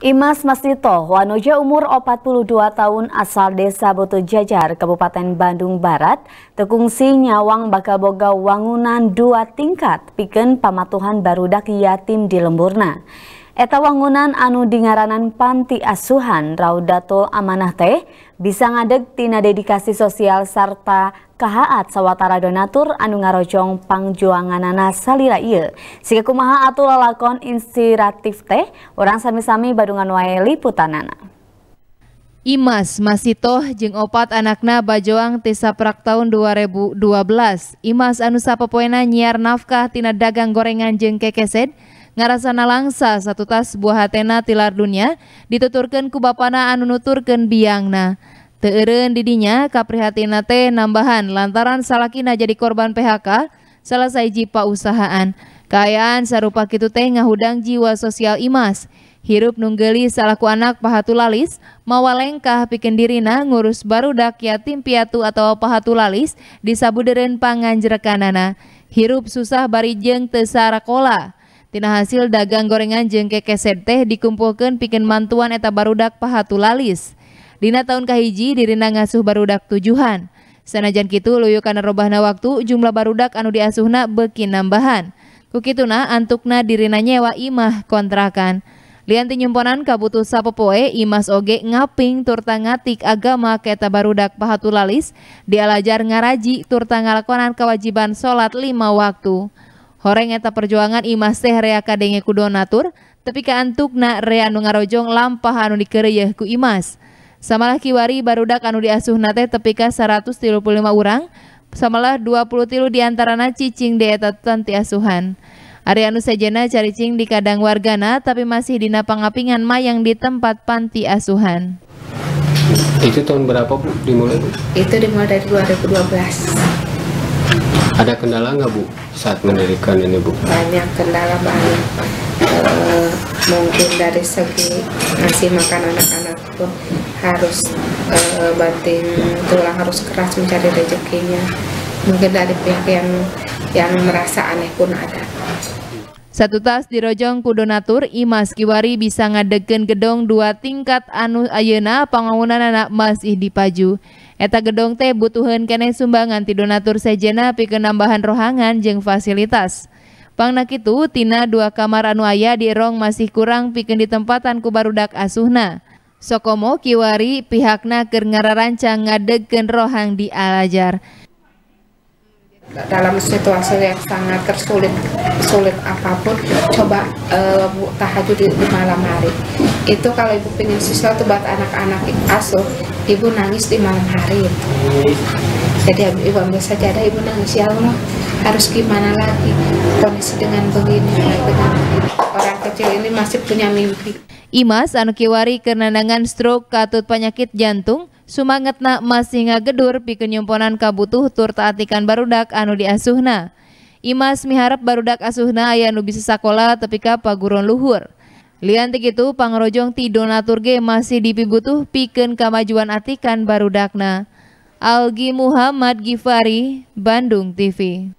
Imas Masdito, Wanoja umur 42 tahun asal desa Boto Jajar, Kabupaten Bandung Barat, tekungsi nyawang bakal boga wangunan dua tingkat, piken pamatuhan barudak yatim di Lemburna. Eta wangunan anu dingaranan panti asuhan Raudatul Amanah teh bisa ngadeg tina dedikasi sosial sarta kahaat sawatara donatur anu ngarojong pangjuanganana salila ieu. Sika kumaha atu lalakon inspiratif teh orang sami-sami badungan wae liputanana. Imas Masitoh jeng opat anakna Bajoang tisaprak tahun 2012. Imas anu sapa sapopoena nyiar nafkah tina dagang gorengan jeung kekesed ngarasana langsa satu tas buah hatena tilar dunia dituturkan ku bapana anu nuturkan biangna Teeren didinya kaprihatina teh nambahan lantaran salakina jadi korban PHK selesai jipa usahaan kayaan sarupa kitu teh ngahudang jiwa sosial imas hirup nunggeli salaku anak pahatulalis mawalengkah pikendirina dirina ngurus barudak yatim piatu atau pahatulalis di pangan panganjerekanana hirup susah barijeng teu sarakola Tina hasil dagang gorengan jengke kekeset teh dikumpulkan bikin mantuan eta barudak pahatulalis. Dina tahun kahiji dirina ngasuh barudak tujuhan. Sanajan kitu luyu kana robahna waktu jumlah barudak anu diasuhna beki nambahan. Kukituna antukna dirina nyewa imah kontrakan. Lianti nyimponan kabutuh sapopoe imas oge ngaping turta ngatik agama keta barudak pahatulalis dialajar ngaraji turta ngalakonan kewajiban sholat lima waktu. Horeng eta perjuangan imah teh rea kadenge donatur, tapi kaantukna rea anu ngarojong lampah anu dikereuyeuh ku imas. Samalah kiwari barudak anu diasuhna teh tepi ka 135 urang, samalah 20 tilu diantarana cicing di eta tanti asuhan. Ari anu sejena caricing di kadang wargana tapi masih dina pangapingan mayang di tempat panti asuhan. Itu tahun berapa Bu dimulai? Itu dimulai dari 2012. Ada kendala nggak Bu saat mendirikan ini Bu? Banyak kendala banyak. E, mungkin dari segi ngasih makan anak-anak tuh harus e, batin tulang harus keras mencari rezekinya. Mungkin dari pihak yang yang merasa aneh pun ada. Satu tas di Rojong Kudonatur, Imas Kiwari bisa ngadegen gedong dua tingkat anu ayena pangawunan anak masih dipaju. Eta gedong teh butuhkan kene sumbangan ti donatur sejena pi kenambahan rohangan jeng fasilitas. Pangna itu tina dua kamar anu di rong masih kurang pikeun di tempatan kubarudak asuhna. Sokomo kiwari pihakna keur ngararancang ngadegkeun rohang di Alajar. Dalam situasi yang sangat tersulit, sulit apapun, coba uh, tahajud di, di malam hari itu kalau ibu pingin siswa tuh buat anak-anak asuh ibu nangis di malam hari jadi ibu ambil saja ada ibu nangis ya Allah harus gimana lagi kondisi dengan begini dengan orang kecil ini masih punya mimpi Imas anu karena dengan stroke katut penyakit jantung nak masih ngagedur pikeun nyumponan kabutuh tur taatikan barudak anu diasuhna Imas miharap barudak asuhna aya nu bisa sakola tepika paguron luhur Liantik itu pangrojong ti donaturge masih dipigutuh piken kamajuan atikan dakna. Algi Muhammad Gifari, Bandung TV.